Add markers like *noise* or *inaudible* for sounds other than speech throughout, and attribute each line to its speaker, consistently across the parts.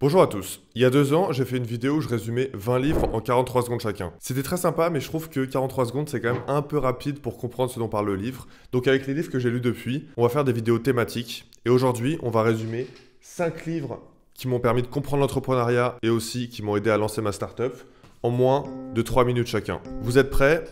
Speaker 1: Bonjour à tous. Il y a deux ans, j'ai fait une vidéo où je résumais 20 livres en 43 secondes chacun. C'était très sympa, mais je trouve que 43 secondes, c'est quand même un peu rapide pour comprendre ce dont parle le livre. Donc avec les livres que j'ai lus depuis, on va faire des vidéos thématiques. Et aujourd'hui, on va résumer 5 livres qui m'ont permis de comprendre l'entrepreneuriat et aussi qui m'ont aidé à lancer ma startup en moins de 3 minutes chacun. Vous êtes prêts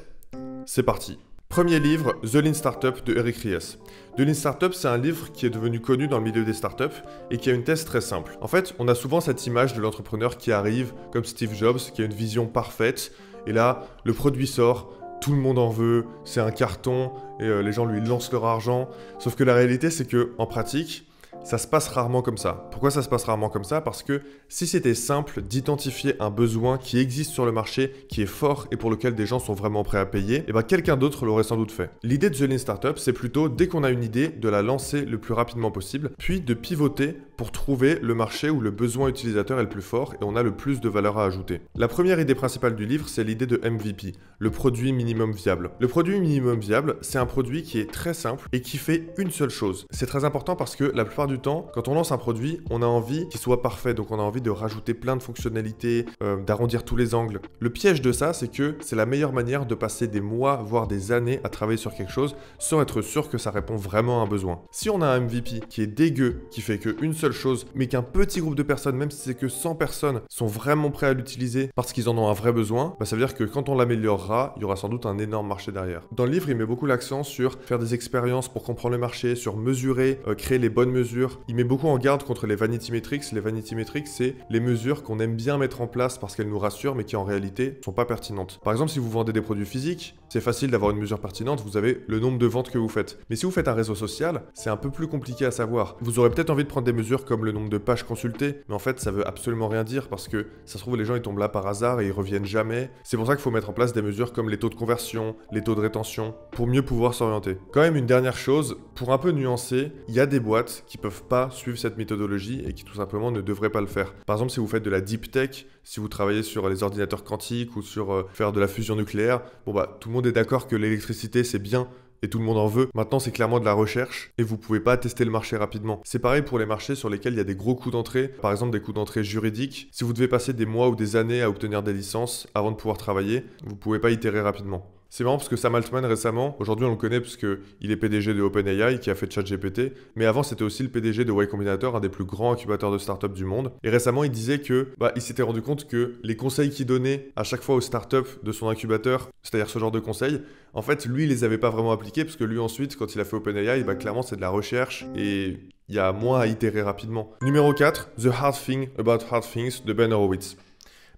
Speaker 1: C'est parti. Premier livre, The Lean Startup de Eric Ries. The Lean Startup, c'est un livre qui est devenu connu dans le milieu des startups et qui a une thèse très simple. En fait, on a souvent cette image de l'entrepreneur qui arrive, comme Steve Jobs, qui a une vision parfaite, et là, le produit sort, tout le monde en veut, c'est un carton, et euh, les gens lui lancent leur argent. Sauf que la réalité, c'est que, en pratique, ça se passe rarement comme ça. Pourquoi ça se passe rarement comme ça Parce que si c'était simple d'identifier un besoin qui existe sur le marché, qui est fort et pour lequel des gens sont vraiment prêts à payer, et eh bien quelqu'un d'autre l'aurait sans doute fait. L'idée de The Lean Startup, c'est plutôt dès qu'on a une idée, de la lancer le plus rapidement possible, puis de pivoter pour trouver le marché où le besoin utilisateur est le plus fort et on a le plus de valeur à ajouter. La première idée principale du livre, c'est l'idée de MVP, le produit minimum viable. Le produit minimum viable, c'est un produit qui est très simple et qui fait une seule chose. C'est très important parce que la plupart du temps, quand on lance un produit, on a envie qu'il soit parfait, donc on a envie de rajouter plein de fonctionnalités, euh, d'arrondir tous les angles. Le piège de ça, c'est que c'est la meilleure manière de passer des mois, voire des années à travailler sur quelque chose sans être sûr que ça répond vraiment à un besoin. Si on a un MVP qui est dégueu, qui fait qu'une seule chose, mais qu'un petit groupe de personnes, même si c'est que 100 personnes, sont vraiment prêts à l'utiliser parce qu'ils en ont un vrai besoin, bah, ça veut dire que quand on l'améliorera, il y aura sans doute un énorme marché derrière. Dans le livre, il met beaucoup l'accent sur faire des expériences pour comprendre le marché, sur mesurer, euh, créer les bonnes mesures. Il met beaucoup en garde contre les vanity metrics. Les vanity metrics, c'est les mesures qu'on aime bien mettre en place parce qu'elles nous rassurent, mais qui en réalité sont pas pertinentes. Par exemple, si vous vendez des produits physiques, c'est facile d'avoir une mesure pertinente, vous avez le nombre de ventes que vous faites. Mais si vous faites un réseau social, c'est un peu plus compliqué à savoir. Vous aurez peut-être envie de prendre des mesures comme le nombre de pages consultées, mais en fait ça veut absolument rien dire parce que ça se trouve les gens ils tombent là par hasard et ils reviennent jamais. C'est pour ça qu'il faut mettre en place des mesures comme les taux de conversion, les taux de rétention, pour mieux pouvoir s'orienter. Quand même une dernière chose, pour un peu nuancer, il y a des boîtes qui peuvent pas suivre cette méthodologie et qui tout simplement ne devraient pas le faire. Par exemple si vous faites de la deep tech, si vous travaillez sur les ordinateurs quantiques ou sur euh, faire de la fusion nucléaire, bon bah tout le monde est d'accord que l'électricité c'est bien et tout le monde en veut. Maintenant, c'est clairement de la recherche et vous pouvez pas tester le marché rapidement. C'est pareil pour les marchés sur lesquels il y a des gros coûts d'entrée, par exemple des coûts d'entrée juridiques. Si vous devez passer des mois ou des années à obtenir des licences avant de pouvoir travailler, vous pouvez pas itérer rapidement. C'est marrant parce que Sam Altman récemment, aujourd'hui on le connaît parce qu'il est PDG de OpenAI qui a fait ChatGPT, mais avant c'était aussi le PDG de Y Combinator, un des plus grands incubateurs de startups du monde. Et récemment il disait que bah, il s'était rendu compte que les conseils qu'il donnait à chaque fois aux startups de son incubateur, c'est-à-dire ce genre de conseils, en fait lui il les avait pas vraiment appliqués parce que lui ensuite quand il a fait OpenAI, bah, clairement c'est de la recherche et il y a moins à itérer rapidement. Numéro 4, The Hard Thing About Hard Things de Ben Horowitz.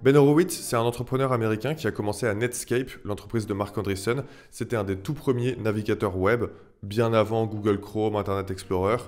Speaker 1: Ben Horowitz, c'est un entrepreneur américain qui a commencé à Netscape, l'entreprise de Mark Andreessen. C'était un des tout premiers navigateurs web, bien avant Google Chrome, Internet Explorer.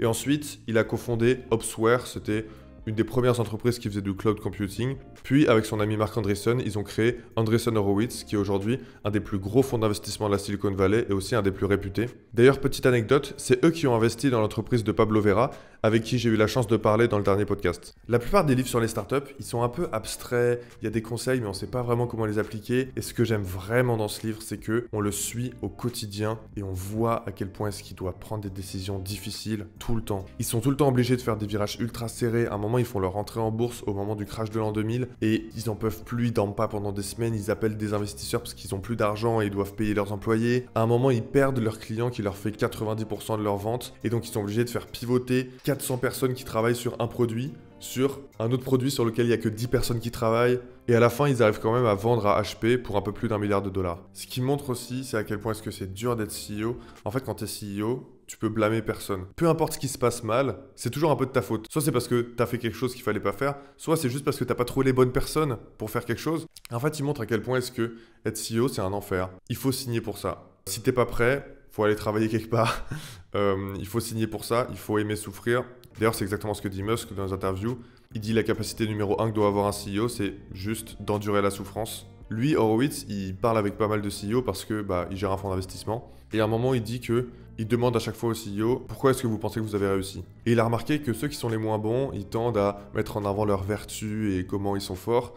Speaker 1: Et ensuite, il a cofondé Opsware, c'était une des premières entreprises qui faisait du cloud computing. Puis, avec son ami Mark Andreessen, ils ont créé Andreessen Horowitz, qui est aujourd'hui un des plus gros fonds d'investissement de la Silicon Valley et aussi un des plus réputés. D'ailleurs, petite anecdote, c'est eux qui ont investi dans l'entreprise de Pablo Vera, avec qui j'ai eu la chance de parler dans le dernier podcast. La plupart des livres sur les startups, ils sont un peu abstraits, il y a des conseils mais on ne sait pas vraiment comment les appliquer. Et ce que j'aime vraiment dans ce livre, c'est que on le suit au quotidien et on voit à quel point est-ce qu'il doit prendre des décisions difficiles tout le temps. Ils sont tout le temps obligés de faire des virages ultra serrés. À un moment, ils font leur entrée en bourse au moment du crash de l'an 2000 et ils en peuvent plus, ils dorment pas pendant des semaines, ils appellent des investisseurs parce qu'ils ont plus d'argent et ils doivent payer leurs employés. À un moment, ils perdent leur client qui leur fait 90% de leurs ventes et donc ils sont obligés de faire pivoter 400 personnes qui travaillent sur un produit, sur un autre produit sur lequel il n'y a que 10 personnes qui travaillent, et à la fin ils arrivent quand même à vendre à HP pour un peu plus d'un milliard de dollars. Ce qui montre aussi c'est à quel point est-ce que c'est dur d'être CEO. En fait quand tu es CEO, tu peux blâmer personne. Peu importe ce qui se passe mal, c'est toujours un peu de ta faute. Soit c'est parce que tu as fait quelque chose qu'il fallait pas faire, soit c'est juste parce que t'as pas trouvé les bonnes personnes pour faire quelque chose. En fait, il montre à quel point est-ce que être CEO, c'est un enfer. Il faut signer pour ça. Si t'es pas prêt, faut aller travailler quelque part. *laughs* Euh, il faut signer pour ça, il faut aimer souffrir. D'ailleurs, c'est exactement ce que dit Musk dans les interview. Il dit la capacité numéro 1 que doit avoir un CEO, c'est juste d'endurer la souffrance. Lui, Horowitz, il parle avec pas mal de CEO parce que bah, il gère un fonds d'investissement. Et à un moment, il dit qu'il demande à chaque fois au CEO pourquoi est-ce que vous pensez que vous avez réussi. Et il a remarqué que ceux qui sont les moins bons, ils tendent à mettre en avant leurs vertus et comment ils sont forts.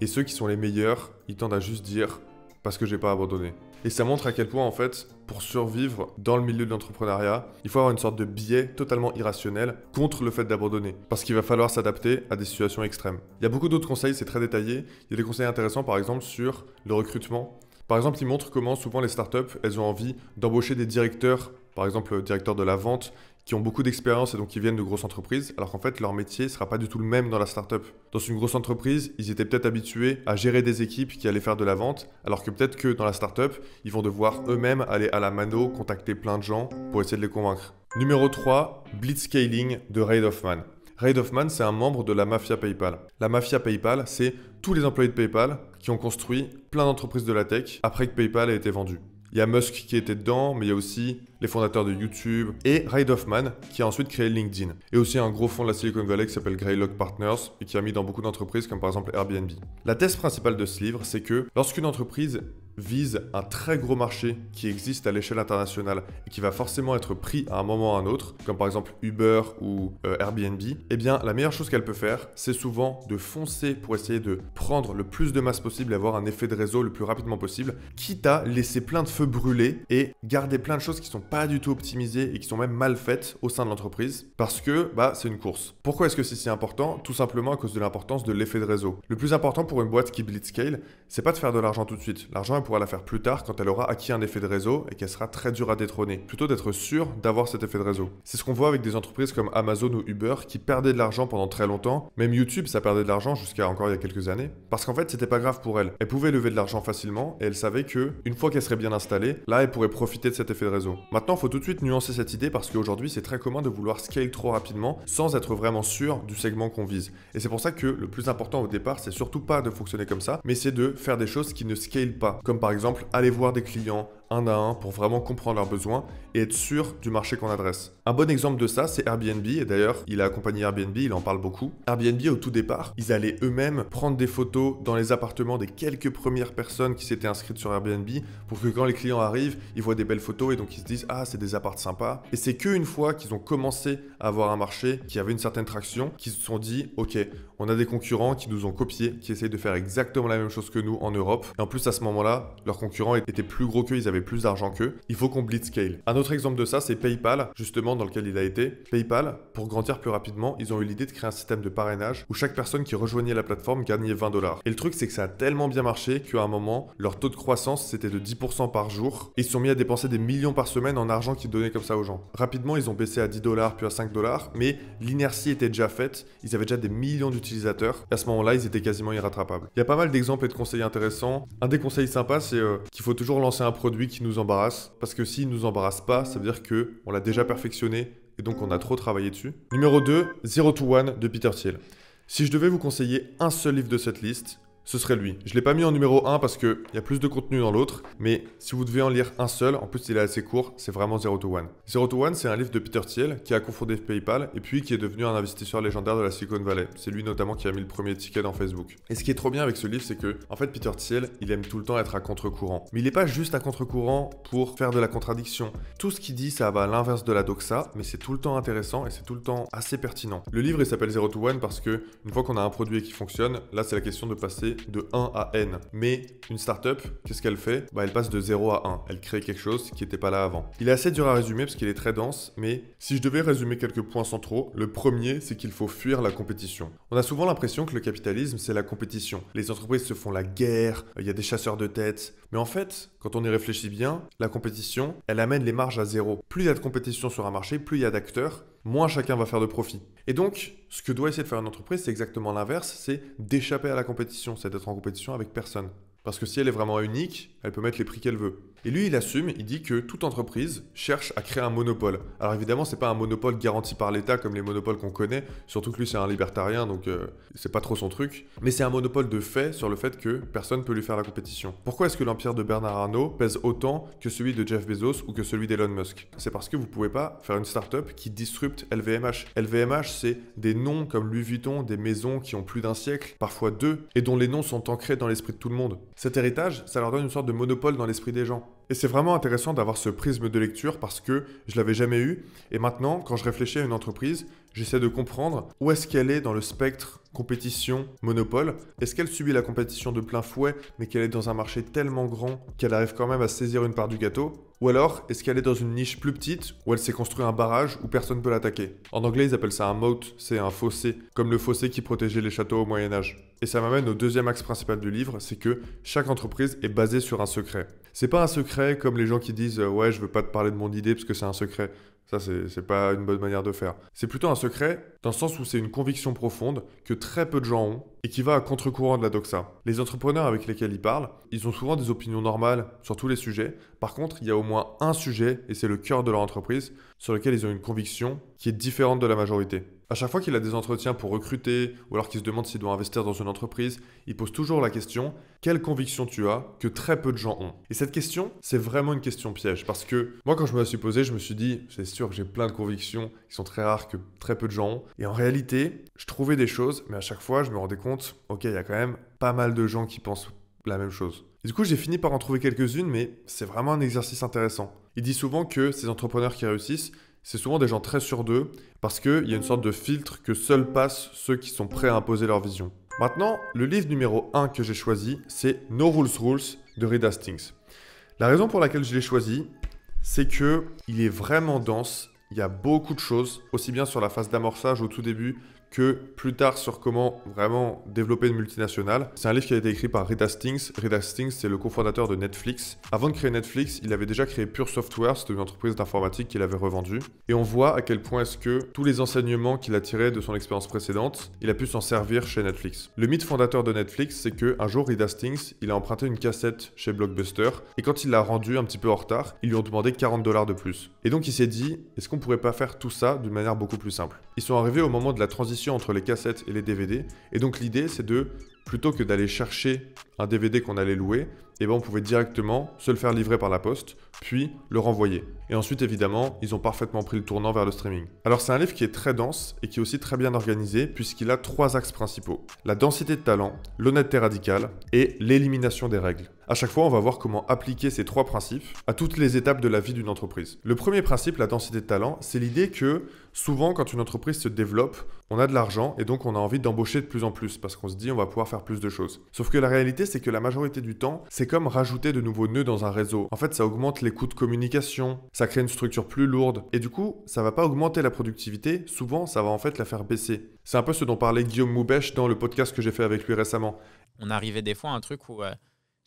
Speaker 1: Et ceux qui sont les meilleurs, ils tendent à juste dire parce que j'ai pas abandonné. Et ça montre à quel point, en fait, pour survivre dans le milieu de l'entrepreneuriat, il faut avoir une sorte de biais totalement irrationnel contre le fait d'abandonner, parce qu'il va falloir s'adapter à des situations extrêmes. Il y a beaucoup d'autres conseils, c'est très détaillé. Il y a des conseils intéressants, par exemple, sur le recrutement. Par exemple, il montre comment souvent les startups, elles ont envie d'embaucher des directeurs, par exemple euh, directeur de la vente, qui ont beaucoup d'expérience et donc qui viennent de grosses entreprises, alors qu'en fait leur métier ne sera pas du tout le même dans la startup. Dans une grosse entreprise, ils étaient peut-être habitués à gérer des équipes qui allaient faire de la vente, alors que peut-être que dans la startup, ils vont devoir eux-mêmes aller à la mano, contacter plein de gens pour essayer de les convaincre. Numéro 3, Blitzscaling de Reid Hoffman. Reid Hoffman, c'est un membre de la mafia PayPal. La mafia PayPal, c'est tous les employés de PayPal qui ont construit plein d'entreprises de la tech après que PayPal ait été vendu. Il y a Musk qui était dedans, mais il y a aussi les fondateurs de YouTube et Reid Hoffman qui a ensuite créé LinkedIn. Et aussi un gros fonds de la Silicon Valley qui s'appelle Greylock Partners et qui a mis dans beaucoup d'entreprises comme par exemple Airbnb. La thèse principale de ce livre, c'est que lorsqu'une entreprise vise un très gros marché qui existe à l'échelle internationale et qui va forcément être pris à un moment ou à un autre, comme par exemple Uber ou euh, Airbnb, eh bien la meilleure chose qu'elle peut faire, c'est souvent de foncer pour essayer de prendre le plus de masse possible et avoir un effet de réseau le plus rapidement possible, quitte à laisser plein de feux brûler et garder plein de choses qui sont pas du tout optimisées et qui sont même mal faites au sein de l'entreprise, parce que bah c'est une course. Pourquoi est-ce que c'est si important Tout simplement à cause de l'importance de l'effet de réseau. Le plus important pour une boîte qui blitzscale, c'est pas de faire de l'argent tout de suite. L'argent pourra la faire plus tard quand elle aura acquis un effet de réseau et qu'elle sera très dure à détrôner, plutôt d'être sûr d'avoir cet effet de réseau. C'est ce qu'on voit avec des entreprises comme Amazon ou Uber qui perdaient de l'argent pendant très longtemps, même YouTube ça perdait de l'argent jusqu'à encore il y a quelques années, parce qu'en fait c'était pas grave pour elle. Elle pouvait lever de l'argent facilement et elle savait que, une fois qu'elle serait bien installée, là elle pourrait profiter de cet effet de réseau. Maintenant faut tout de suite nuancer cette idée parce qu'aujourd'hui c'est très commun de vouloir scale trop rapidement sans être vraiment sûr du segment qu'on vise. Et c'est pour ça que le plus important au départ c'est surtout pas de fonctionner comme ça, mais c'est de faire des choses qui ne scalent pas, par exemple aller voir des clients, un à un pour vraiment comprendre leurs besoins et être sûr du marché qu'on adresse. Un bon exemple de ça, c'est Airbnb, et d'ailleurs, il a accompagné Airbnb, il en parle beaucoup. Airbnb, au tout départ, ils allaient eux-mêmes prendre des photos dans les appartements des quelques premières personnes qui s'étaient inscrites sur Airbnb pour que quand les clients arrivent, ils voient des belles photos et donc ils se disent Ah, c'est des appartes sympas. Et c'est qu'une fois qu'ils ont commencé à avoir un marché qui avait une certaine traction, qu'ils se sont dit Ok, on a des concurrents qui nous ont copiés, qui essayent de faire exactement la même chose que nous en Europe. Et en plus, à ce moment-là, leurs concurrents étaient plus gros qu'eux, ils avaient plus d'argent qu'eux, il faut qu'on scale. Un autre exemple de ça, c'est PayPal, justement dans lequel il a été. PayPal, pour grandir plus rapidement, ils ont eu l'idée de créer un système de parrainage où chaque personne qui rejoignait la plateforme gagnait 20 dollars. Et le truc, c'est que ça a tellement bien marché qu'à un moment, leur taux de croissance c'était de 10% par jour. Ils se sont mis à dépenser des millions par semaine en argent qu'ils donnaient comme ça aux gens. Rapidement, ils ont baissé à 10 dollars puis à 5 dollars, mais l'inertie était déjà faite. Ils avaient déjà des millions d'utilisateurs. À ce moment-là, ils étaient quasiment irrattrapables. Il y a pas mal d'exemples et de conseils intéressants. Un des conseils sympas, c'est euh, qu'il faut toujours lancer un produit qui nous embarrasse, parce que s'il ne nous embarrasse pas, ça veut dire qu'on l'a déjà perfectionné et donc on a trop travaillé dessus. Numéro 2, Zero to One de Peter Thiel. Si je devais vous conseiller un seul livre de cette liste, ce serait lui. Je ne l'ai pas mis en numéro 1 parce qu'il y a plus de contenu dans l'autre, mais si vous devez en lire un seul, en plus il est assez court, c'est vraiment Zero to One. Zero to One, c'est un livre de Peter Thiel qui a confondé PayPal et puis qui est devenu un investisseur légendaire de la Silicon Valley. C'est lui notamment qui a mis le premier ticket dans Facebook. Et ce qui est trop bien avec ce livre, c'est que, en fait, Peter Thiel, il aime tout le temps être à contre-courant. Mais il n'est pas juste à contre-courant pour faire de la contradiction. Tout ce qu'il dit, ça va à l'inverse de la doxa, mais c'est tout le temps intéressant et c'est tout le temps assez pertinent. Le livre, il s'appelle Zero to One parce que, une fois qu'on a un produit qui fonctionne, là, c'est la question de passer de 1 à n. Mais une startup, qu'est-ce qu'elle fait bah, Elle passe de 0 à 1. Elle crée quelque chose qui n'était pas là avant. Il est assez dur à résumer parce qu'il est très dense, mais si je devais résumer quelques points centraux, le premier, c'est qu'il faut fuir la compétition. On a souvent l'impression que le capitalisme, c'est la compétition. Les entreprises se font la guerre, il y a des chasseurs de têtes. Mais en fait, quand on y réfléchit bien, la compétition, elle amène les marges à zéro. Plus il y a de compétition sur un marché, plus il y a d'acteurs, moins chacun va faire de profit. Et donc, ce que doit essayer de faire une entreprise, c'est exactement l'inverse, c'est d'échapper à la compétition, c'est d'être en compétition avec personne. Parce que si elle est vraiment unique, elle peut mettre les prix qu'elle veut. Et lui, il assume, il dit que toute entreprise cherche à créer un monopole. Alors évidemment, c'est pas un monopole garanti par l'État comme les monopoles qu'on connaît, surtout que lui c'est un libertarien donc ce euh, c'est pas trop son truc, mais c'est un monopole de fait sur le fait que personne peut lui faire la compétition. Pourquoi est-ce que l'empire de Bernard Arnault pèse autant que celui de Jeff Bezos ou que celui d'Elon Musk C'est parce que vous ne pouvez pas faire une start-up qui disrupte LVMH. LVMH, c'est des noms comme Louis Vuitton, des maisons qui ont plus d'un siècle, parfois deux, et dont les noms sont ancrés dans l'esprit de tout le monde. Cet héritage, ça leur donne une sorte de monopole dans l'esprit des gens. Et c'est vraiment intéressant d'avoir ce prisme de lecture parce que je l'avais jamais eu. Et maintenant, quand je réfléchis à une entreprise, j'essaie de comprendre où est-ce qu'elle est dans le spectre compétition, monopole. Est-ce qu'elle subit la compétition de plein fouet, mais qu'elle est dans un marché tellement grand qu'elle arrive quand même à saisir une part du gâteau Ou alors, est-ce qu'elle est dans une niche plus petite où elle s'est construit un barrage où personne ne peut l'attaquer En anglais, ils appellent ça un moat, c'est un fossé, comme le fossé qui protégeait les châteaux au Moyen Âge. Et ça m'amène au deuxième axe principal du livre, c'est que chaque entreprise est basée sur un secret. C'est pas un secret comme les gens qui disent euh, ouais je veux pas te parler de mon idée parce que c'est un secret. Ça c'est pas une bonne manière de faire. C'est plutôt un secret dans le sens où c'est une conviction profonde que très peu de gens ont et qui va à contre-courant de la doxa. Les entrepreneurs avec lesquels ils parlent, ils ont souvent des opinions normales sur tous les sujets. Par contre, il y a au moins un sujet et c'est le cœur de leur entreprise sur lequel ils ont une conviction qui est différente de la majorité. À chaque fois qu'il a des entretiens pour recruter ou alors qu'il se demande s'il doit investir dans une entreprise, il pose toujours la question quelle conviction tu as que très peu de gens ont Et cette question, c'est vraiment une question piège parce que moi, quand je me suis posé, je me suis dit c'est sûr que j'ai plein de convictions qui sont très rares que très peu de gens ont. Et en réalité, je trouvais des choses, mais à chaque fois, je me rendais compte ok, il y a quand même pas mal de gens qui pensent la même chose. du coup, j'ai fini par en trouver quelques-unes, mais c'est vraiment un exercice intéressant. Il dit souvent que ces entrepreneurs qui réussissent, c'est souvent des gens très sûrs d'eux, parce qu'il y a une sorte de filtre que seuls passent ceux qui sont prêts à imposer leur vision. Maintenant, le livre numéro 1 que j'ai choisi, c'est No Rules Rules de Reed Hastings. La raison pour laquelle je l'ai choisi, c'est que il est vraiment dense, il y a beaucoup de choses, aussi bien sur la phase d'amorçage au tout début que plus tard sur comment vraiment développer une multinationale. C'est un livre qui a été écrit par Rita Stings. Rita Stings, c'est le cofondateur de Netflix. Avant de créer Netflix, il avait déjà créé Pure Software, c'était une entreprise d'informatique qu'il avait revendue. Et on voit à quel point est-ce que tous les enseignements qu'il a tirés de son expérience précédente, il a pu s'en servir chez Netflix. Le mythe fondateur de Netflix, c'est que un jour Rita Hastings, il a emprunté une cassette chez Blockbuster et quand il l'a rendue un petit peu en retard, ils lui ont demandé 40 dollars de plus. Et donc il s'est dit, est-ce qu'on pourrait pas faire tout ça d'une manière beaucoup plus simple Ils sont arrivés au moment de la transition entre les cassettes et les DVD. Et donc l'idée, c'est de, plutôt que d'aller chercher un DVD qu'on allait louer, et eh ben, on pouvait directement se le faire livrer par la poste, puis le renvoyer. Et ensuite, évidemment, ils ont parfaitement pris le tournant vers le streaming. Alors c'est un livre qui est très dense et qui est aussi très bien organisé puisqu'il a trois axes principaux. La densité de talent, l'honnêteté radicale et l'élimination des règles. À chaque fois, on va voir comment appliquer ces trois principes à toutes les étapes de la vie d'une entreprise. Le premier principe, la densité de talent, c'est l'idée que souvent, quand une entreprise se développe, on a de l'argent et donc on a envie d'embaucher de plus en plus parce qu'on se dit on va pouvoir faire plus de choses. Sauf que la réalité, c'est que la majorité du temps, c'est comme rajouter de nouveaux nœuds dans un réseau. En fait, ça augmente les coûts de communication, ça crée une structure plus lourde et du coup, ça va pas augmenter la productivité, souvent, ça va en fait la faire baisser. C'est un peu ce dont parlait Guillaume Moubèche dans le podcast que j'ai fait avec lui récemment. On arrivait des fois à un truc où. Euh,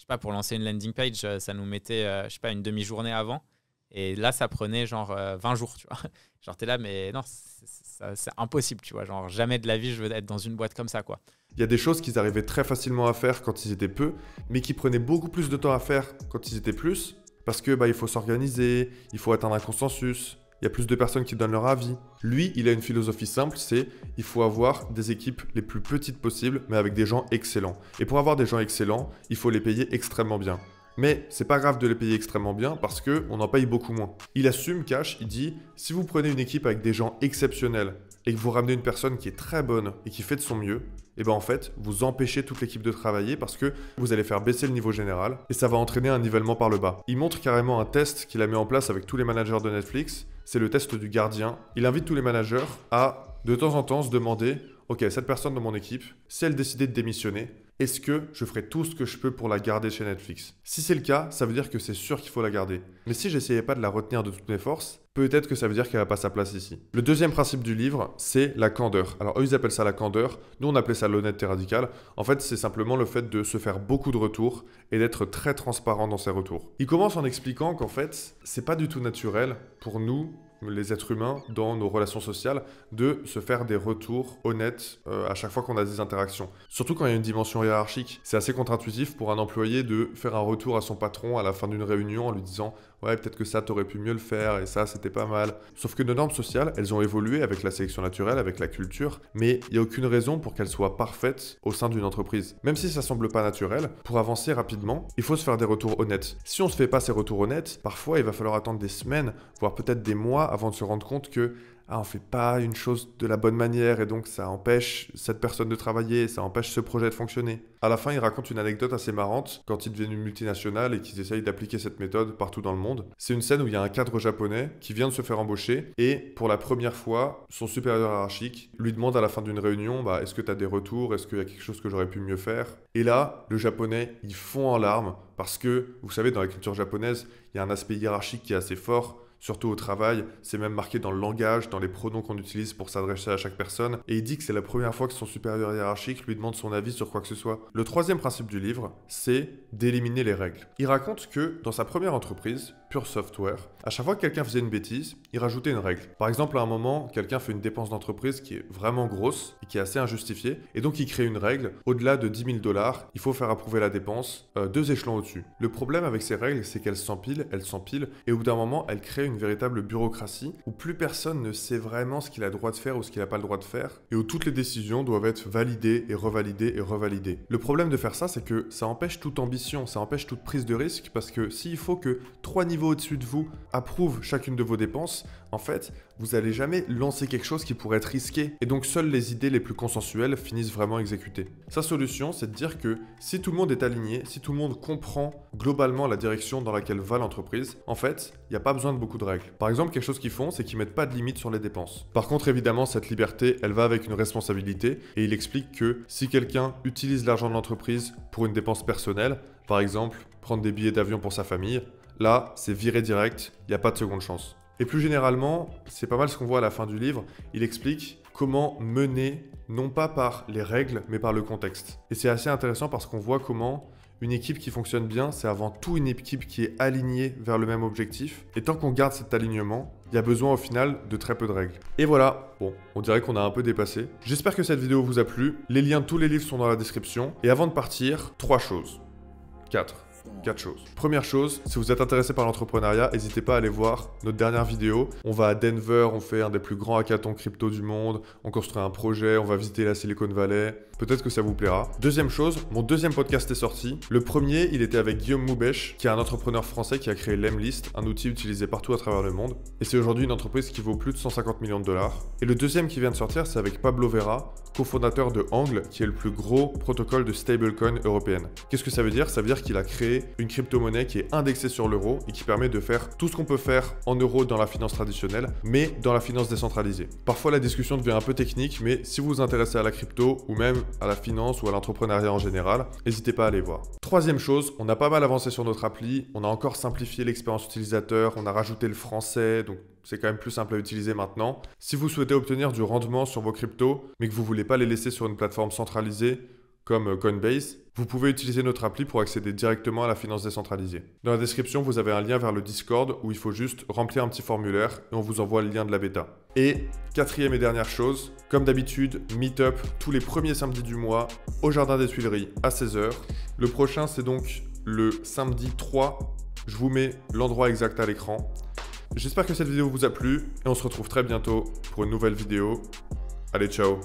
Speaker 1: je sais pas, pour lancer une landing page, euh, ça nous mettait, euh, je sais pas, une demi-journée avant. Et là, ça prenait genre 20 euh, jours, tu vois. *laughs* Genre, t'es là, mais non, c'est impossible, tu vois. Genre, jamais de la vie, je veux être dans une boîte comme ça, quoi. Il y a des choses qu'ils arrivaient très facilement à faire quand ils étaient peu, mais qui prenaient beaucoup plus de temps à faire quand ils étaient plus, parce que bah, il faut s'organiser, il faut atteindre un consensus, il y a plus de personnes qui donnent leur avis. Lui, il a une philosophie simple, c'est il faut avoir des équipes les plus petites possibles, mais avec des gens excellents. Et pour avoir des gens excellents, il faut les payer extrêmement bien. Mais c'est pas grave de les payer extrêmement bien parce qu'on on en paye beaucoup moins. Il assume cash, il dit si vous prenez une équipe avec des gens exceptionnels et que vous ramenez une personne qui est très bonne et qui fait de son mieux, et eh ben en fait, vous empêchez toute l'équipe de travailler parce que vous allez faire baisser le niveau général et ça va entraîner un nivellement par le bas. Il montre carrément un test qu'il a mis en place avec tous les managers de Netflix c'est le test du gardien. Il invite tous les managers à, de temps en temps, se demander Ok, cette personne de mon équipe, si elle décidait de démissionner, est-ce que je ferai tout ce que je peux pour la garder chez Netflix Si c'est le cas, ça veut dire que c'est sûr qu'il faut la garder. Mais si j'essayais pas de la retenir de toutes mes forces, peut-être que ça veut dire qu'elle n'a pas sa place ici. Le deuxième principe du livre, c'est la candeur. Alors eux, ils appellent ça la candeur, nous on appelait ça l'honnêteté radicale. En fait, c'est simplement le fait de se faire beaucoup de retours et d'être très transparent dans ses retours. Il commence en expliquant qu'en fait, c'est pas du tout naturel pour nous les êtres humains dans nos relations sociales, de se faire des retours honnêtes euh, à chaque fois qu'on a des interactions. Surtout quand il y a une dimension hiérarchique. C'est assez contre-intuitif pour un employé de faire un retour à son patron à la fin d'une réunion en lui disant Ouais, peut-être que ça, t'aurais pu mieux le faire et ça, c'était pas mal. Sauf que nos normes sociales, elles ont évolué avec la sélection naturelle, avec la culture, mais il n'y a aucune raison pour qu'elles soient parfaites au sein d'une entreprise. Même si ça semble pas naturel, pour avancer rapidement, il faut se faire des retours honnêtes. Si on se fait pas ces retours honnêtes, parfois il va falloir attendre des semaines, voire peut-être des mois avant de se rendre compte que ah, on fait pas une chose de la bonne manière et donc ça empêche cette personne de travailler, ça empêche ce projet de fonctionner. À la fin, il raconte une anecdote assez marrante quand il deviennent une multinationale et qu'ils essayent d'appliquer cette méthode partout dans le monde. C'est une scène où il y a un cadre japonais qui vient de se faire embaucher et pour la première fois, son supérieur hiérarchique lui demande à la fin d'une réunion bah, Est-ce que tu as des retours Est-ce qu'il y a quelque chose que j'aurais pu mieux faire Et là, le japonais, il fond en larmes parce que, vous savez, dans la culture japonaise, il y a un aspect hiérarchique qui est assez fort surtout au travail. C'est même marqué dans le langage, dans les pronoms qu'on utilise pour s'adresser à chaque personne. Et il dit que c'est la première fois que son supérieur hiérarchique lui demande son avis sur quoi que ce soit. Le troisième principe du livre, c'est d'éliminer les règles. Il raconte que dans sa première entreprise, pure software. À chaque fois que quelqu'un faisait une bêtise, il rajoutait une règle. Par exemple, à un moment, quelqu'un fait une dépense d'entreprise qui est vraiment grosse et qui est assez injustifiée, et donc il crée une règle. Au-delà de 10 000 dollars, il faut faire approuver la dépense euh, deux échelons au-dessus. Le problème avec ces règles, c'est qu'elles s'empilent, elles s'empilent, et au bout d'un moment, elles créent une véritable bureaucratie où plus personne ne sait vraiment ce qu'il a le droit de faire ou ce qu'il n'a pas le droit de faire, et où toutes les décisions doivent être validées et revalidées et revalidées. Le problème de faire ça, c'est que ça empêche toute ambition, ça empêche toute prise de risque, parce que s'il faut que trois niveaux au-dessus de vous approuve chacune de vos dépenses, en fait, vous n'allez jamais lancer quelque chose qui pourrait être risqué, et donc seules les idées les plus consensuelles finissent vraiment exécutées. Sa solution, c'est de dire que si tout le monde est aligné, si tout le monde comprend globalement la direction dans laquelle va l'entreprise, en fait, il n'y a pas besoin de beaucoup de règles. Par exemple, quelque chose qu'ils font, c'est qu'ils mettent pas de limite sur les dépenses. Par contre, évidemment, cette liberté, elle va avec une responsabilité, et il explique que si quelqu'un utilise l'argent de l'entreprise pour une dépense personnelle, par exemple, prendre des billets d'avion pour sa famille, Là, c'est viré direct, il n'y a pas de seconde chance. Et plus généralement, c'est pas mal ce qu'on voit à la fin du livre, il explique comment mener, non pas par les règles, mais par le contexte. Et c'est assez intéressant parce qu'on voit comment une équipe qui fonctionne bien, c'est avant tout une équipe qui est alignée vers le même objectif. Et tant qu'on garde cet alignement, il y a besoin au final de très peu de règles. Et voilà, bon, on dirait qu'on a un peu dépassé. J'espère que cette vidéo vous a plu. Les liens de tous les livres sont dans la description. Et avant de partir, trois choses. Quatre. Quatre choses. Première chose, si vous êtes intéressé par l'entrepreneuriat, n'hésitez pas à aller voir notre dernière vidéo. On va à Denver, on fait un des plus grands hackathons crypto du monde, on construit un projet, on va visiter la Silicon Valley. Peut-être que ça vous plaira. Deuxième chose, mon deuxième podcast est sorti. Le premier, il était avec Guillaume Moubèche, qui est un entrepreneur français qui a créé Lemlist, un outil utilisé partout à travers le monde. Et c'est aujourd'hui une entreprise qui vaut plus de 150 millions de dollars. Et le deuxième qui vient de sortir, c'est avec Pablo Vera, cofondateur de Angle, qui est le plus gros protocole de stablecoin européenne. Qu'est-ce que ça veut dire Ça veut dire qu'il a créé une crypto-monnaie qui est indexée sur l'euro et qui permet de faire tout ce qu'on peut faire en euros dans la finance traditionnelle, mais dans la finance décentralisée. Parfois, la discussion devient un peu technique, mais si vous vous intéressez à la crypto ou même à la finance ou à l'entrepreneuriat en général, n'hésitez pas à aller voir. Troisième chose, on a pas mal avancé sur notre appli, on a encore simplifié l'expérience utilisateur, on a rajouté le français, donc c'est quand même plus simple à utiliser maintenant. Si vous souhaitez obtenir du rendement sur vos cryptos, mais que vous voulez pas les laisser sur une plateforme centralisée, comme euh, Coinbase, vous pouvez utiliser notre appli pour accéder directement à la finance décentralisée. Dans la description, vous avez un lien vers le Discord où il faut juste remplir un petit formulaire et on vous envoie le lien de la bêta. Et quatrième et dernière chose, comme d'habitude, Meetup tous les premiers samedis du mois au Jardin des Tuileries à 16h. Le prochain, c'est donc le samedi 3. Je vous mets l'endroit exact à l'écran. J'espère que cette vidéo vous a plu et on se retrouve très bientôt pour une nouvelle vidéo. Allez, ciao